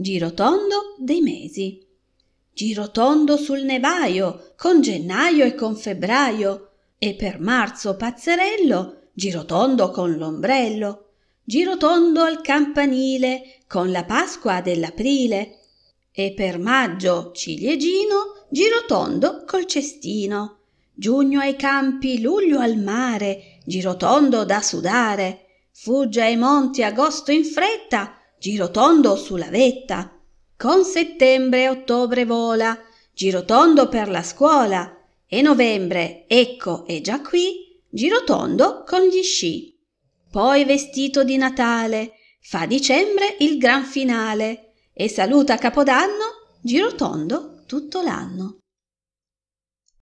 girotondo dei mesi. Girotondo sul nevaio, con gennaio e con febbraio, e per marzo pazzerello, girotondo con l'ombrello, girotondo al campanile, con la Pasqua dell'aprile, e per maggio ciliegino, girotondo col cestino. Giugno ai campi, luglio al mare, girotondo da sudare. Fugge ai monti agosto in fretta, girotondo sulla vetta. Con settembre e ottobre vola, girotondo per la scuola. E novembre, ecco, è già qui, girotondo con gli sci. Poi vestito di Natale, fa dicembre il gran finale e saluta Capodanno, girotondo tutto l'anno.